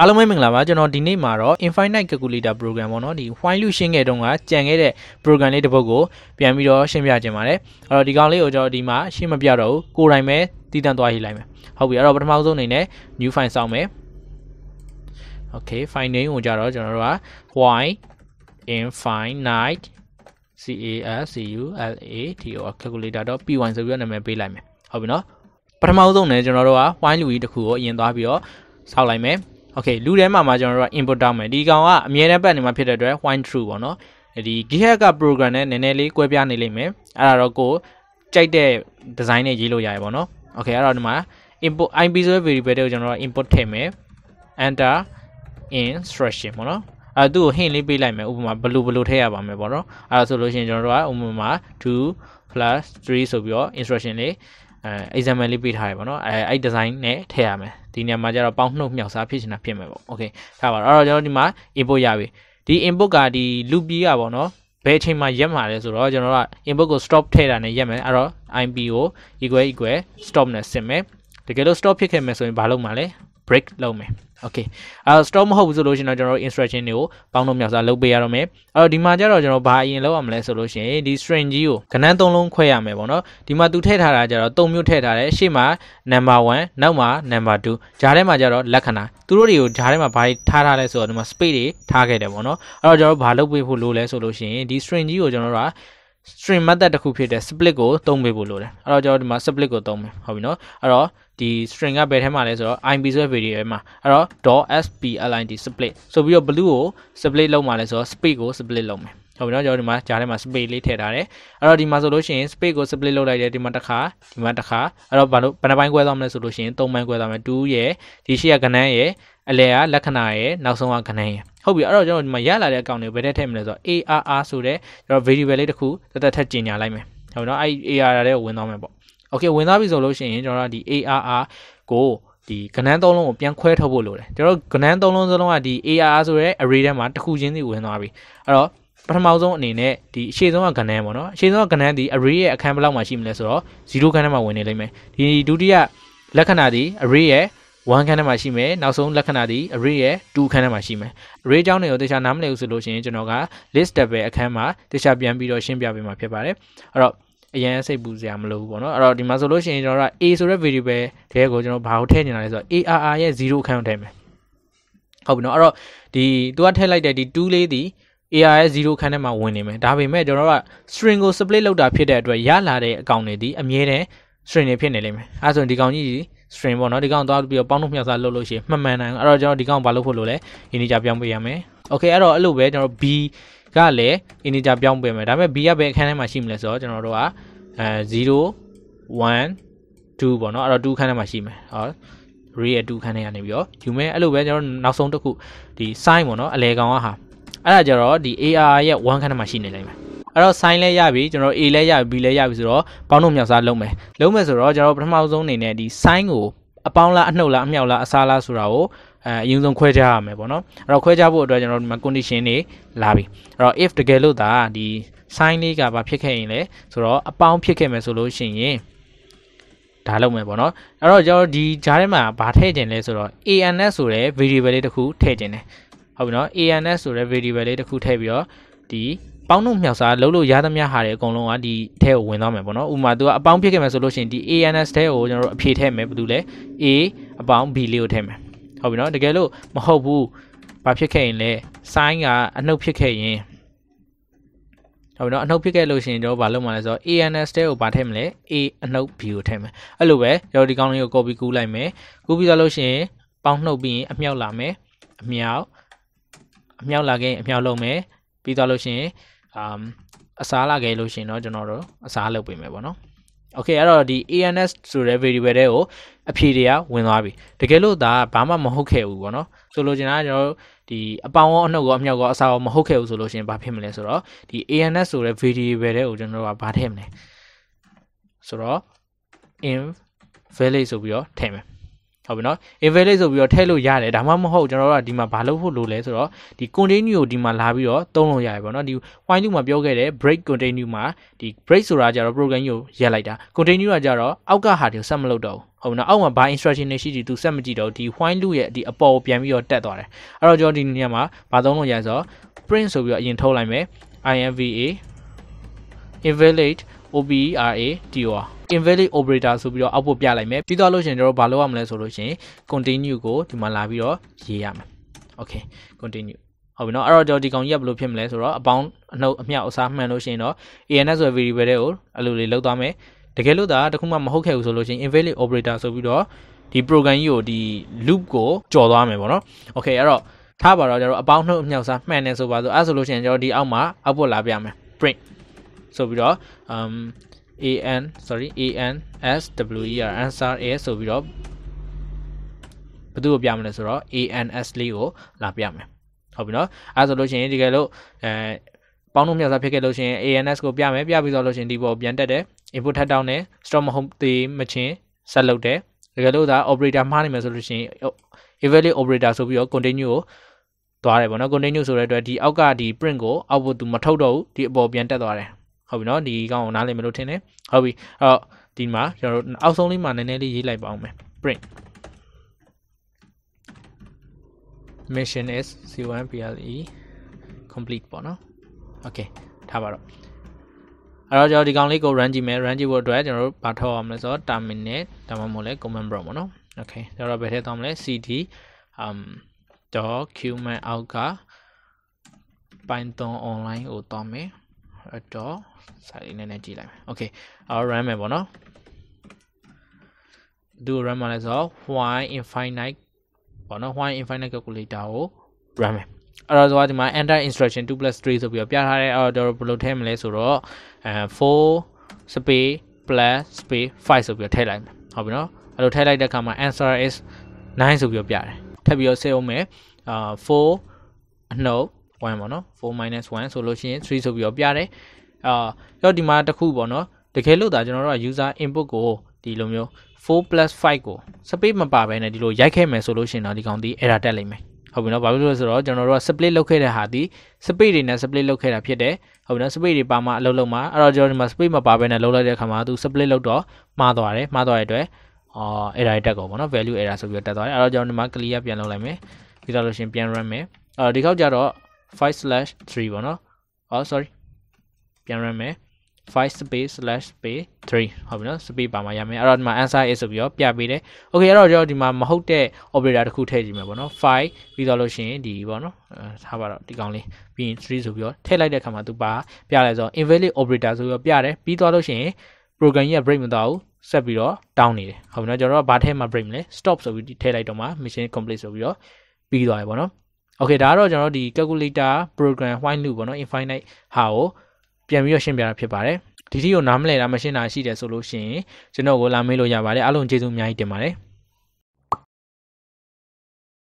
အားလုံးပဲမင်္ဂလာပါကျွန်တော်ဒီနေ့မှာတော့ infinite calculator program ပေါ့နော်ဒီ while loop ရှင်းခဲ့တုန်းကကြံခဲ့တဲ့ program လေးတစ်ပုဒ်ကိုပြန်ပြီးတော့ရှင်းပြခြင်းပါတယ်အဲ့တော့ဒီကောင်လေးကိုကျွန်တော်ဒီမှာရှင်းမပြတော့ဘူးကိုယ်တိုင်ပဲတည်တံ့သွားရေးလိုက်မယ်ဟုတ်ပြီအဲ့တော့ပထမဆုံးအနေနဲ့ new file စောင့်မယ် okay file name ကိုကြတော့ကျွန်တော်တို့က while infinite c a s c u l a t o calculator.py ဆိုပြီးတော့နာမည်ပေးလိုက်မယ်ဟုတ်ပြီနော်ပထမဆုံးအနေနဲ့ကျွန်တော်တို့က while loop တစ်ခုကိုအရင်သွားပြီးတော့စောင့်လိုက်မယ် okay လူထဲမှာမှကျွန်တော်တို့က input တောင်းမယ်ဒီကောင်ကအမြဲတမ်းပတ်နေမှာဖြစ်တဲ့အတွက် while true ပေါ့နော်ဒီ GitHub က program နဲ့နည်းနည်းလေးကွဲပြားနေလိမ့်မယ်အဲ့ဒါတော့ကိုကြိုက်တဲ့ design နဲ့ရေးလို့ရတယ်ပေါ့နော် okay အဲ့တော့ဒီမှာ input IP ဆိုတဲ့ variable တွေကိုကျွန်တော်တို့ input ထည့်မယ် enter instruction ပေါ့နော်အဲ့သူ့ကို hint လေးပေးလိုက်မယ်ဥပမာဘလူဘလူထည့်ရပါမယ်ပေါ့နော်အဲ့ဒါဆိုလို့ရှိရင်ကျွန်တော်တို့ကဥပမာ2 3ဆိုပြီးတော့ instruction လေးအဲ example လေးပေးထားရပါတော့အဲအဲ့ design နဲ့ထည့်ရမယ်ဒီနေရာမှာကျတော့ပေါင်းနှုတ်မြောက်စားဖြစ်ချင်တာဖြစ်မယ်ပေါ့โอเคထားပါတော့အဲ့တော့ကျွန်တော်ဒီမှာ input ရပြီဒီ input ကဒီ loop ကြီးကပေါ့နော်ဘယ်အချိန်မှာရက်မှာလဲဆိုတော့ကျွန်တော်က input ကို stop ထည့်တာနဲ့ရက်မယ်အဲ့တော့ IP ကို equal equal stop နဲ့ဆင်မယ်တကယ်လို့ stop ဖြစ်ခဲ့မယ်ဆိုရင်ဘာလုပ်မှာလဲ break လုပ်မယ် okay အဲ့တော့ stop မဟုတ်ဘူးဆိုလို့ရှင်တော့ကျွန်တော်တို့ instruction တွေကိုပေါင်းလို့မြောက်စားလုပ်ပေးရတော့မယ်အဲ့တော့ဒီမှာကျတော့ကျွန်တော်ဘာအရင်လုပ်ရမလဲဆိုလို့ရှင်ဒီ string ကြီးကိုကဏန်းသုံးလုံးခွဲရမယ်ပေါ့နော်ဒီမှာသူထည့်ထားတာကျတော့သုံးမျိုးထည့်ထားတယ်အရှိမ number 1နောက်မှာ number 2ဂျားထဲမှာကျတော့လက္ခဏာသူတို့တွေကိုဂျားထဲမှာဘာထားထားလဲဆိုတော့ဒီမှာ space တွေထားခဲ့တယ်ပေါ့နော်အဲ့တော့ကျွန်တော်တို့ဘာလုပ်ပေးဖို့လိုလဲဆိုလို့ရှင်ဒီ string ကြီးကိုကျွန်တော်တို့က stream method တစ်ခုဖြစ်တဲ့ split ကိုသုံးပေးဖို့လိုတယ်အဲ့တော့ကျွန်တော်ဒီမှာ split ကိုသုံးမယ်ဟုတ်ပြီနော်အဲ့တော့ဒီ string ကဘယ်ထဲမှာလဲဆိုတော့ IMP ဆိုတဲ့ variable မှာအဲ့တော့ .splint split ဆိုပြီးတော့ blue ကို split လုပ်မှာလဲဆိုတော့ speed ကို split လုပ်မယ်ဟုတ်ပြီနော်ကျွန်တော်ဒီမှာဂျားထဲမှာ space လေးထည့်ထားတယ်အဲ့တော့ဒီမှာဆိုလို့ရှိရင် space ကို split လုပ်လိုက်တယ်ဒီမှာတစ်ခါဒီမှာတစ်ခါအဲ့တော့ဘာလို့ဘယ်နှပိုင်း꿰သွားမလဲဆိုလို့ရှိရင်၃ပိုင်း꿰သွားမယ်2ရဲ့ဒီရှိကကဏန်းရဲ့အလဲကလက္ခဏာရဲ့နောက်ဆုံးကကဏန်းရဲ့ဟုတ်ပြီအဲ့တော့ကျွန်တော်ဒီမှာရလာတဲ့အကောင့်တွေကိုဘယ်ထဲထည့်မလဲဆိုတော့ ARR ဆိုတဲ့ကျွန်တော် variable လေးတစ်ခုတက်တက်ထပ်ကျင်ညာလိုက်မယ်ဟုတ်နော်အဲ့ ARR တဲ့ကိုဝင်သွားမယ်ပေါ့ okay ဝင်သွားပြီဆိုလို့ရှိရင်ကျွန်တော်ဒီ ARR ကိုဒီကဏန်းသုံးလုံးကိုပြန်ခွဲထုတ်ဖို့လိုတယ်ကျွန်တော်ကဏန်းသုံးလုံးစလုံးကဒီ ARR ဆိုတဲ့ array ထဲမှာတစ်ခုချင်းစီဝင်သွားပြီအဲ့တော့ပထမဆုံးအနေနဲ့ဒီအရှိဆုံးကကဏန်းပေါ့နော်အရှိဆုံးကကဏန်းဒီ array ရဲ့အခန်းဘလောက်မှာရှိမလဲဆိုတော့0ကဏန်းမှာဝင်နေလိမ့်မယ်ဒီဒုတိယလက္ခဏာဒီ array ရဲ့1ခန်းထဲမှာရှိမယ်နောက်ဆုံးလက္ခဏာသည် array ရဲ့2ခန်းထဲမှာရှိမယ် array အကြောင်းတွေကိုတခြားနားမလည်ဘူးဆိုလို့ရှိရင်ကျွန်တော်က list table အခန်းမှာတခြားပြန်ပြီးတော့ရှင်းပြပေးမှာဖြစ်ပါတယ်အဲ့တော့အရင်စိတ်ပူစရာမလိုဘူးပေါ့နော်အဲ့တော့ဒီမှာဆိုလို့ရှိရင်ကျွန်တော်က a ဆိုတဲ့ variable တဲကိုကျွန်တော်ဘာကိုထည့်နေတာလဲဆိုတော့ arr ရဲ့0အခန်းကိုထည့်မယ်ဟုတ်ပြီနော်အဲ့တော့ဒီသူကထည့်လိုက်တဲ့ဒီ2လေးဒီ AR ရဲ့0ခန်းထဲမှာဝင်နေမယ်ဒါပေမဲ့ကျွန်တော်က string ကို split လုပ်တာဖြစ်တဲ့အတွက်ရလာတဲ့အကောင်တွေဒီအမြဲတမ်း string တွေဖြစ်နေလိမ့်မယ်အဲဆိုရင်ဒီကောင်ကြီး string ပေါ့နော်ဒီကောင်သွားပြီးတော့ပေါင်းလို့မြောက်စားလုပ်လို့ရှိရင်မှန်မှန်နိုင်အဲ့တော့ကျွန်တော်ဒီကောင်ဘာလုပ်ဖို့လို့လဲ integer ပြောင်းပေးရမယ် okay အဲ့တော့အဲ့လိုပဲကျွန်တော် b ကလည်း integer ပြောင်းပေးမယ်ဒါပေမဲ့ b ကဘယ်အခန်းထဲမှာရှိမလဲဆိုတော့ကျွန်တော်တို့ကအဲ0 1 2ပေါ့နော်အဲ့တော့2ခန်းထဲမှာရှိမယ်ဟော re ရဲ့2ခန်းထဲကနေပြီးတော့ယူမယ်အဲ့လိုပဲကျွန်တော်နောက်ဆုံးတစ်ခုဒီ sign ပေါ့နော်အလဲကောင်ကဟာအဲ့ဒါကြတော့ဒီ AR ရဲ့1ခန်းထဲမှာရှိနေလိမ့်မယ်အဲ့တော့ sign လဲရပြီကျွန်တော် A လဲရပြီ B လဲရပြီဆိုတော့ပေါင်းတို့မြောက်စားလုံးမယ်လုံးမယ်ဆိုတော့ကျွန်တော်ပထမဆုံးအနေနဲ့ဒီ sign ကိုအပေါင်းလားအနှုတ်လားအမြောက်လားအစားလားဆိုတာကိုအဲအရင်ဆုံးခွဲခြားရမယ်ပေါ့နော်အဲ့တော့ခွဲခြားဖို့အတွက်ကျွန်တော်ဒီမှာ condition တွေလာပြီအဲ့တော့ if တကယ်လို့ဒါဒီ sign လေးကဘာဖြစ်ခဲ့ရင်လဲဆိုတော့အပေါင်းဖြစ်ခဲ့မယ်ဆိုလို့ရှိရင်ဒါလုပ်မယ်ပေါ့နော်အဲ့တော့ကျွန်တော်ဒီဂျားထဲမှာဘာထည့်ခြင်းလဲဆိုတော့ ANS ဆိုတဲ့ variable လေးတစ်ခုထည့်ခြင်းတယ်ဟုတ်ပြီနော် ANS ဆိုတဲ့ variable လေးတစ်ခုထည့်ပြီးတော့ဒီပေါင်းနှုတ်မြောက်စားလုံးလို့ရသမျှဟာတွေအကုန်လုံးကဒီထဲကိုဝင်သွားမယ်ပေါ့နော်ဥပမာ तू ကအပေါင်းဖြစ်ခဲ့မယ်ဆိုလို့ရှိရင်ဒီ ANS ထဲကိုကျွန်တော်တို့အဖြေထည့်မယ်ဘာလို့လဲ A အပေါင်း B လေးကိုထည့်မယ်ဟုတ်ပြီနော်တကယ်လို့မဟုတ်ဘူးဘာဖြစ်ခဲ့ရင်လဲ sin ကအနှုတ်ဖြစ်ခဲ့ရင်ဟုတ်ပြီနော်အနှုတ်ဖြစ်ခဲ့လို့ရှိရင်ကျွန်တော်ဘာလုပ်မှာလဲဆိုတော့ ANS တဲကိုဘာထည့်မလဲ A အနှုတ် B ကိုထည့်မယ်အဲ့လိုပဲကျွန်တော်ဒီကောင်းလေးကို copy ကူးလိုက်မယ်ကူးပြီးသွားလို့ရှိရင်ပေါင်းနှုတ်ပြီးရင်အမြောက်လာမယ်အမြောက်အမြောက်လာခဲ့ရင်အမြောက်လုပ်မယ်ပြီးသွားလို့ရှိရင် um အစားလာခဲ့လို့ရှင်တော့ကျွန်တော်တို့အစားလုပ်ပေးမယ်ပေါ့နော် okay အဲ့တော့ဒီ ans ဆိုတဲ့ variable တဲ့ကိုအဖြေတရားဝင်သွားပြီ တကယ်လို့ဒါဘာမှမဟုတ်ခဲ့ဘူးပေါ့နော်ဆိုလိုချင်တာကျွန်တော်တို့ဒီအပောင်ရောအနှုတ်ရောအမြောက်ရောအစားရောမဟုတ်ခဲ့ဘူးဆိုလို့ရှင်ဘာဖြစ်မလဲဆိုတော့ဒီ ans ဆိုတဲ့ variable တဲ့ကိုကျွန်တော်တို့ကဘာထည့်မလဲဆိုတော့ in valid ဆိုပြီးတော့ထည့်မယ်ဟုတ်ပြီနော် invalid ဆိုပြီးတော့ထည့်လို့ရတယ်ဒါမှမဟုတ်ကျွန်တော်တို့ကဒီမှာဘာလုပ်ဖို့လိုလဲဆိုတော့ဒီ continue ကိုဒီမှာလာပြီးတော့သုံးလို့ရတယ်ပေါ့နော်ဒီ while loop မှာပြောခဲ့တဲ့ break continue မှာဒီ break ဆိုတာကြတော့ program ကိုရက်လိုက်တာ continue ကကြတော့အောက်ကဟာတွေကိုဆက်မလုပ်တော့ဘူးဟုတ်နော်အောက်မှာ by instruction တွေရှိတယ်သူဆက်မကြည့်တော့ဒီ while loop ရဲ့ဒီအပေါ်ကိုပြန်ပြီးတော့တက်သွားတယ်အဲ့တော့ကျွန်တော်ဒီနေရာမှာဘာသုံးလို့ရဆိုတော့ print ဆိုပြီးတော့အရင်ထုတ်လိုက်မယ် INVA invalid obera tor invalid operator ဆိုပြီးတော့ output ပြလိုက်မယ်ပြီးသွားလို့ရှင်ကျွန်တော်တို့ဘာလုပ်ရမလဲဆိုလို့ရှင် continue ကိုဒီမှာလာပြီးတော့ရေးရမယ် okay continue ဟုတ်ပြီနော်အဲ့တော့ဒီကောင်ကြီးကဘယ်လိုဖြစ်မလဲဆိုတော့အပေါင်းအနှုတ်အမြောက်အစားမှန်လို့ရှိရင်တော့ ANS ဆိုတဲ့ variable တွေကိုအလိုလေးလောက်သွားမယ်တကယ်လို့ဒါတခုမှမဟုတ်ခဲ့ဘူးဆိုလို့ရှိရင် invalid operator ဆိုပြီးတော့ဒီ program ကြီးကိုဒီ loop ကိုကြော်သွားမယ်ပေါ့နော် okay အဲ့တော့ထားပါတော့ကျွန်တော်အပေါင်းနှုတ်အမြောက်စားမှန်တယ်ဆိုပါဆိုအဲ့ဆိုလို့ရှိရင်ကျွန်တော်ဒီအောက်မှာ output လာပြမယ် print ဆိုပြီးတော့ um an sorry an swer answer a ဆိုပြီးတော့ဘယ်သူ့ကိုပြမလဲဆိုတော့ ans လေးကိုလာပြမယ်ဟုတ်ပြီနော်အဲဆိုလို့ရှိရင်ဒီကယ်လို့အဲပေါင်းလို့မြောက်စားဖြစ်ခဲ့လို့ရှိရင် ans ကိုပြမယ်ပြပြီးတော့လို့ရှိရင်ဒီပေါ်ပြန်တက်တယ် input ထပ်တောင်းတယ် stop မဟုတ်သေးမချင်းဆက်လုပ်တယ်တကယ်လို့ဒါ operator မှားနေမယ်ဆိုလို့ရှိရင် evaluate operator ဆိုပြီးတော့ continue ကိုသွားတယ်ပေါ့နော် continue ဆိုတဲ့အတွက်ဒီအောက်ကဒီ print ကို output သူမထုတ်တော့ဘူးဒီအပေါ်ပြန်တက်သွားတယ်ဟုတ်ပြီနော်ဒီကောင်ကိုနားလည်မလို့ထင်တယ်ဟုတ်ပြီအဲ့တော့ဒီမှာကျွန်တော်တို့အောက်ဆုံးလေးမှာနည်းနည်းလေးရေးလိုက်ပါအောင်မယ် print mission is c1ple complete ပေါ့နော် okay ထားပါတော့အဲ့တော့ကျွန်တော်ဒီကောင်လေးကို run ကြည့်မယ် run ကြည့်ဖို့အတွက်ကျွန်တော်တို့ဘာထောက်အောင်လဲဆိုတော့ terminal ဒါမှမဟုတ်လဲ command prompt ပေါ့နော် okay ကျွန်တော်ဘယ်ထည့်သွားမလဲ cd um document အောက်က python online ကိုသွားမယ် dot စာလေးနည်းနည်းကြည့်လိုက်မယ် okay အော် run မယ်ပေါ့နော်သူ run မှာလဲဆို why infinite ပေါ့နော် why infinite calculator ကို run မယ်အဲ့တော့ဆိုဒီမှာ enter instruction 2 plus 3ဆိုပြီးတော့ပြထားတဲ့အော်တော့ဘယ်လိုထည့်မလဲဆိုတော့အဲ4 space plus space 5ဆိုပြီးတော့ထည့်လိုက်မယ်ဟုတ်ပြီနော်အဲ့လိုထည့်လိုက်တဲ့အခါမှာ answer is 9ဆိုပြီးတော့ပြတယ်ထပ်ပြီးတော့ဆက်အောင်မယ်အာ4အနှုတ်1ပေါ့နော်4 1ဆိုလို့ရှိရင်3ဆိုပြီးတော့ပြတယ်အာတော့ဒီမှာတစ်ခုပေါ့နော်တကယ်လို့ဒါကျွန်တော်တို့က user input ကိုဒီလိုမျိုး4 5ကို space မပါဘဲနဲ့ဒီလိုရိုက်ခဲ့မယ်ဆိုလို့ရှိရင်တော့ဒီကောင်ဒီ error တက်လိမ့်မယ်ဟုတ်ပြီနော်ဘာဖြစ်လို့လဲဆိုတော့ကျွန်တော်တို့က split လုပ်ခဲ့တဲ့ဟာဒီ space တွေနဲ့ split လုပ်ခဲ့တာဖြစ်တယ်ဟုတ်ပြီနော် space တွေပါမှအလုပ်လုပ်မှာအဲ့တော့ကျွန်တော်ဒီမှာ space မပါဘဲနဲ့လုပ်လိုက်တဲ့အခါမှာသူ split လုပ်တော့မှားသွားတယ်မှားသွားတဲ့အတွက်အော် error တက်ကုန်ပေါ့နော် value error ဆိုပြီးတော့တက်သွားတယ်အဲ့တော့ကျွန်တော်ဒီမှာ clear ပြန်လုပ်လိုက်မယ်ပြီးတော့လို့ရှင်ပြန် run မယ်အဲ့တော့ဒီခေါက်ကျတော့5/3ပေါ့နော် oh sorry ပြန်ရမယ်5 space slash space 3ဟုတ်ပြီနော် space ပါမှာရမယ်အဲ့တော့ဒီမှာ answer is ဆိုပြီးတော့ပြပေးတယ် okay အဲ့တော့ကျွန်တော်ဒီမှာမဟုတ်တဲ့ operator တစ်ခုထည့်ကြည့်မယ်ပေါ့နော်5ပြီးတော့လို့ရှိရင်ဒီပေါ့နော်ထားပါတော့ဒီကောင်လေးပြီးရင်3ဆိုပြီးတော့ထည့်လိုက်တဲ့အခါမှာသူပါပြလဲဆိုတော့ invalid operator ဆိုပြီးတော့ပြတယ်ပြီးတော့လို့ရှိရင် program ကြီးက break မသွားဘူးဆက်ပြီးတော့ down နေတယ်ဟုတ်ပြီနော်ကျွန်တော်ကဘာထည့်မှ break မလဲ stop ဆိုပြီးထည့်လိုက်တော့မှ mission complete ဆိုပြီးတော့ပြီးသွားရပေါ့နော် Okay ဒါကတော့ကျွန်တော်တို့ဒီ calculator program while loop ပေါ့နော် infinite ဟာကိုပြန်ပြီးတော့ရှင်းပြတာဖြစ်ပါတယ်ဒီတိကိုနားမလည်တာမရှင်းတာရှိတယ်ဆိုလို့ရှိရင်ကျွန်တော်ကိုလာမေးလို့ရပါတယ်အားလုံးကျေးဇူးအများကြီးတင်ပါတယ်